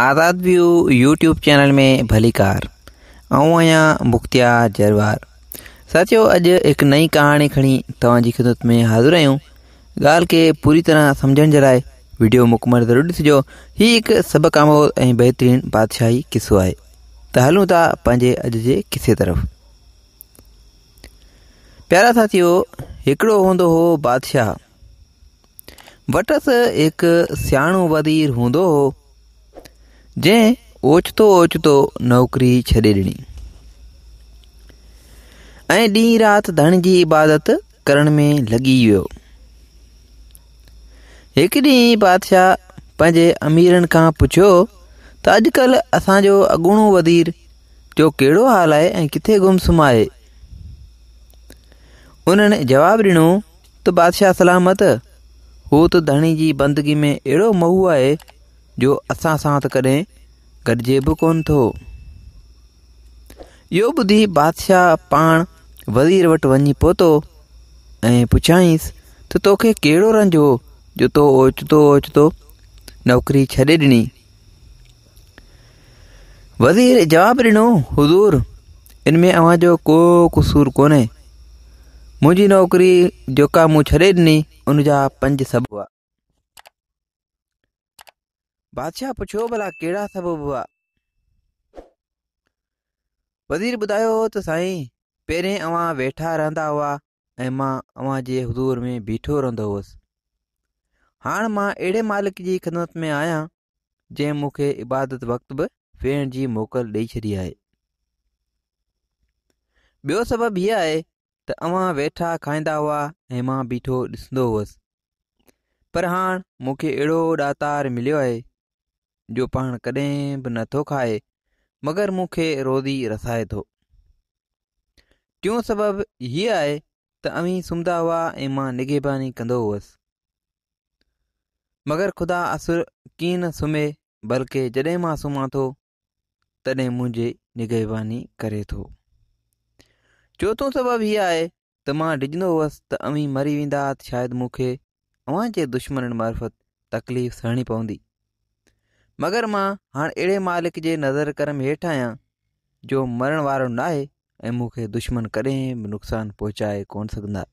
आज़ाद view YouTube channel में भली car ऐं आहियां मुख्तिया जरवार साथियो अॼु हिकु नई कहानी खड़ी तवी ख़िदमत में हाज़िर आयो गाल खे पूरी तरह सम्झण जे लाइ वीडियो मुकमल जरूर ॾिसिजो हीउ एक सब आमोद ऐं बहितरीन बादशाही किस्सो है त हलूं था पंहिंजे अॼु जे किसे तरफ़ प्यारा साथियो हिकिड़ो हूंदो हो बादशाह वटसि एक सियाणो वज़ीर हूंदो हो जंहिं ओचितो ओचितो नौकरी छॾे ॾिनी ऐं ॾींहुं राति धण जी इबादत करण में लॻी वियो हिकु ॾींहुं बादशाह पंहिंजे अमीरनि खां पुछियो त अॼुकल्ह असांजो अगूणो वधीर जो कहिड़ो हाल आहे ऐं किथे गुमसुम सुमाए उन्हनि जवाबु ॾिनो त बादशाह सलामत हू त धणी जी बंदगी में अहिड़ो महुू आहे जो असा सा त कॾहिं गॾिजे बि कोन थो बादशाह पाण वज़ीर वटि वञी पहुतो ऐं पुछाईंसि त तोखे कहिड़ो रंज हो जो तो ओचितो ओचितो नौकिरी छॾे ॾिनी वज़ीर जवाब ॾिनो हुज़ूर इनमें में अव्हां जो को कसूर कोन्हे मुंहिंजी नौकिरी जेका मूं छॾे ॾिनी उन पंज सबब हुआ बादशाह पुछियो भला कहिड़ा सबब हुआ वज़ीर ॿुधायो त साईं पहिरें अवां वेठा रहंदा हुआ ऐं मां अव्हां जे हज़ूर में बीठो रहंदो हुउसि हाणे मां अहिड़े मालिक जी ख़िदमत में आहियां जंहिं मूंखे इबादत वक़्तु बि वेहण जी मोकल ॾेई छॾी आहे ॿियो सबबु हीअ आहे त अव्हां वेठा खाईंदा हुआ ऐं मां बीठो ॾिसंदो हुउसि पर हाणे मूंखे अहिड़ो ॾातार मिलियो आहे जो पाण कॾहिं बि नथो खाए मगर मूंखे रोज़ी रसाए थो टियों सबबु हीअं आहे त अवी सुम्हंदा हुआ ऐं मां निगेबानी कंदो हुउसि मगर ख़ुदा असुर कीअं न सुम्हे बल्कि जॾहिं मां सुम्हां थो तॾहिं मुंहिंजी निगेबानी करे थो चोथों सबबु हीअं आहे त मां डिॼंदो हुअसि त अवी मरी वेंदा शायदि मूंखे अव्हां जे दुश्मन मार्फत तकलीफ़ सहणी पवंदी मगर मां हाणे अहिड़े मालिक जे नज़र कर में हेठि आहियां जो मरण वारो न आहे ऐं मूंखे दुश्मन कॾहिं बि नुक़सानु पहुचाए कोन सघंदा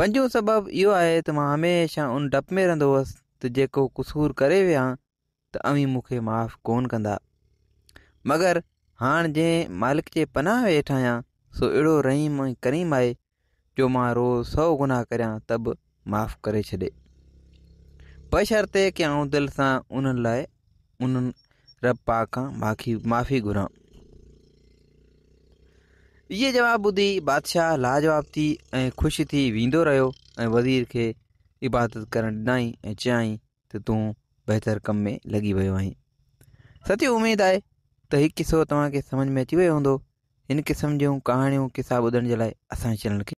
पंजो सबबु इहो आहे त मां हमेशह उन डप में रहंदो हुअसि त जेको कुसूर करे विहा त अवी मूंखे माफ़ु कोन कंदा मगर हाणे जंहिं मालिक जे पनाह वेठां आहियां सो अहिड़ो रहीम ऐं करीम आहे जो मां रोज़ु सौ गुनाह करियां त बि माफ़ु करे छॾे बशर्ते कि आऊं दिल से उन लाइ रब पा खां माखी माफ़ी घुरा ये जवाब बुधी बादशाह लाजवाब थी ऐं ख़ुशि थी वो रो वज़ीर के इबादत कर डाई ए चाई तो तू बेहतर कम में लगी वो आई सच उम्मीद है तो एक किस्सो तव्हांखे समझ में अची वो होंद इन क़िस्म जो कहानियों किस्सा ॿुधण जे लाइ असांजे चैनल के